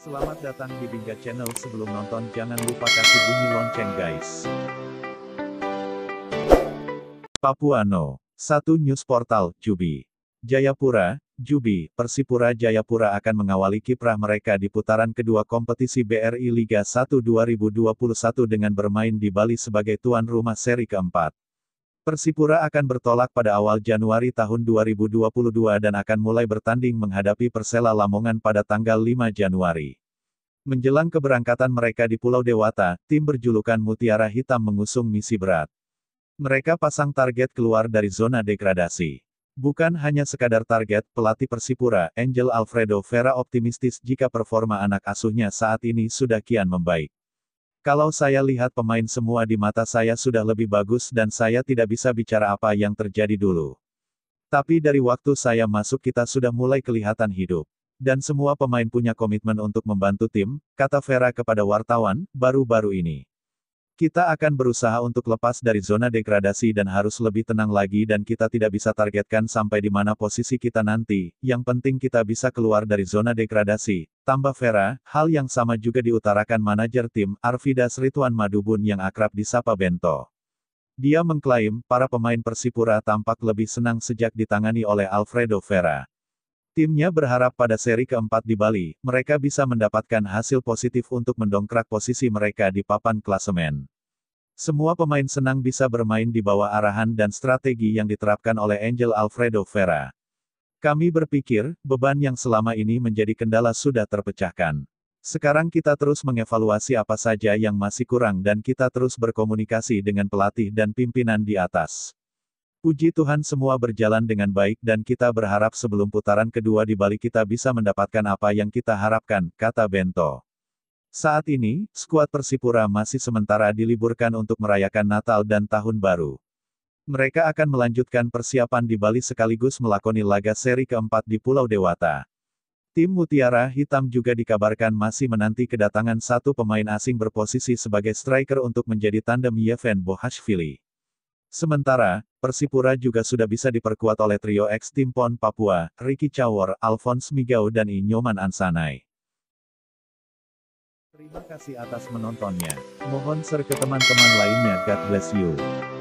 Selamat datang di Bingga Channel. Sebelum nonton, jangan lupa kasih bunyi lonceng, guys. Papuano, satu news portal, Jubi. Jayapura, Jubi, Persipura Jayapura akan mengawali kiprah mereka di putaran kedua kompetisi BRI Liga 1 2021 dengan bermain di Bali sebagai tuan rumah seri keempat. Persipura akan bertolak pada awal Januari tahun 2022 dan akan mulai bertanding menghadapi Persela Lamongan pada tanggal 5 Januari. Menjelang keberangkatan mereka di Pulau Dewata, tim berjulukan Mutiara Hitam mengusung misi berat. Mereka pasang target keluar dari zona degradasi. Bukan hanya sekadar target, pelatih Persipura, Angel Alfredo Vera optimistis jika performa anak asuhnya saat ini sudah kian membaik. Kalau saya lihat pemain semua di mata saya sudah lebih bagus dan saya tidak bisa bicara apa yang terjadi dulu. Tapi dari waktu saya masuk kita sudah mulai kelihatan hidup. Dan semua pemain punya komitmen untuk membantu tim, kata Vera kepada wartawan, baru-baru ini. Kita akan berusaha untuk lepas dari zona degradasi dan harus lebih tenang lagi dan kita tidak bisa targetkan sampai di mana posisi kita nanti, yang penting kita bisa keluar dari zona degradasi, Tambah Vera, hal yang sama juga diutarakan manajer tim Arvidas Rituan Madubun yang akrab disapa Bento. Dia mengklaim, para pemain Persipura tampak lebih senang sejak ditangani oleh Alfredo Vera. Timnya berharap pada seri keempat di Bali, mereka bisa mendapatkan hasil positif untuk mendongkrak posisi mereka di papan klasemen. Semua pemain senang bisa bermain di bawah arahan dan strategi yang diterapkan oleh Angel Alfredo Vera. Kami berpikir, beban yang selama ini menjadi kendala sudah terpecahkan. Sekarang kita terus mengevaluasi apa saja yang masih kurang dan kita terus berkomunikasi dengan pelatih dan pimpinan di atas. Puji Tuhan semua berjalan dengan baik dan kita berharap sebelum putaran kedua di Bali kita bisa mendapatkan apa yang kita harapkan, kata Bento. Saat ini, skuad Persipura masih sementara diliburkan untuk merayakan Natal dan Tahun Baru mereka akan melanjutkan persiapan di Bali sekaligus melakoni laga seri keempat di Pulau Dewata. Tim Mutiara Hitam juga dikabarkan masih menanti kedatangan satu pemain asing berposisi sebagai striker untuk menjadi tandem Yevhen Bohashvili. Sementara, Persipura juga sudah bisa diperkuat oleh trio ex tim PON Papua, Ricky Cawor, Alphonse Migau dan Inyoman Ansanai. Terima kasih atas menontonnya. Mohon share ke teman-teman lainnya. God bless you.